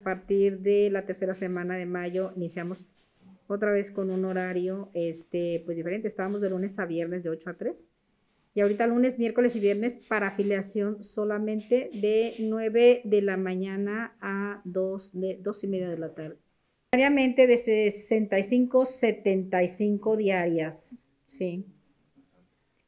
A partir de la tercera semana de mayo iniciamos otra vez con un horario este, pues diferente. Estábamos de lunes a viernes de 8 a 3. Y ahorita lunes, miércoles y viernes para afiliación solamente de 9 de la mañana a 2, de 2 y media de la tarde. Diariamente de 65, 75 diarias. Sí.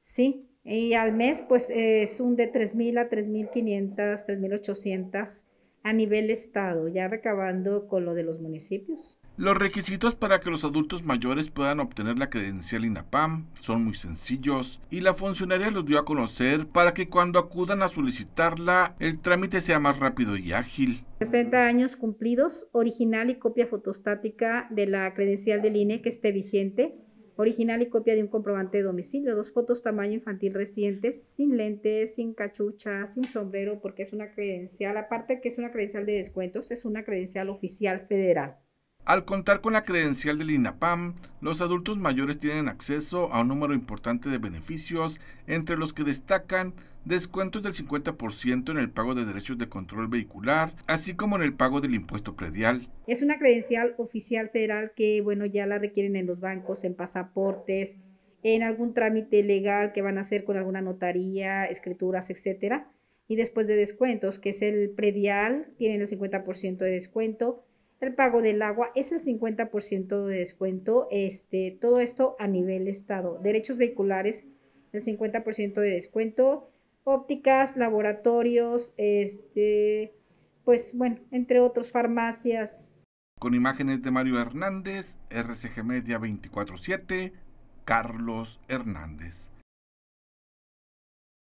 Sí. Y al mes, pues es un de 3.000 a 3.500, 3.800 a nivel Estado, ya recabando con lo de los municipios? Los requisitos para que los adultos mayores puedan obtener la credencial INAPAM son muy sencillos y la funcionaria los dio a conocer para que cuando acudan a solicitarla el trámite sea más rápido y ágil. 60 años cumplidos, original y copia fotostática de la credencial del INE que esté vigente Original y copia de un comprobante de domicilio, dos fotos tamaño infantil recientes, sin lentes, sin cachucha, sin sombrero, porque es una credencial, aparte que es una credencial de descuentos, es una credencial oficial federal. Al contar con la credencial del INAPAM, los adultos mayores tienen acceso a un número importante de beneficios, entre los que destacan descuentos del 50% en el pago de derechos de control vehicular, así como en el pago del impuesto predial. Es una credencial oficial federal que, bueno, ya la requieren en los bancos, en pasaportes, en algún trámite legal que van a hacer con alguna notaría, escrituras, etcétera. Y después de descuentos, que es el predial, tienen el 50% de descuento el pago del agua es el 50% de descuento, este, todo esto a nivel estado. Derechos vehiculares, el 50% de descuento, ópticas, laboratorios, este, pues bueno, entre otros, farmacias. Con imágenes de Mario Hernández, RCG Media 24-7, Carlos Hernández.